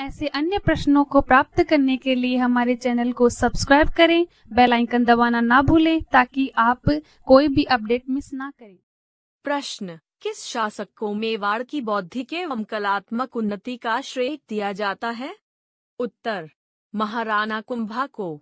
ऐसे अन्य प्रश्नों को प्राप्त करने के लिए हमारे चैनल को सब्सक्राइब करें बेल आइकन दबाना ना भूलें ताकि आप कोई भी अपडेट मिस ना करें प्रश्न किस शासक को मेवाड़ की बौद्धिक एवं कलात्मक उन्नति का श्रेय दिया जाता है उत्तर महाराणा कुंभा को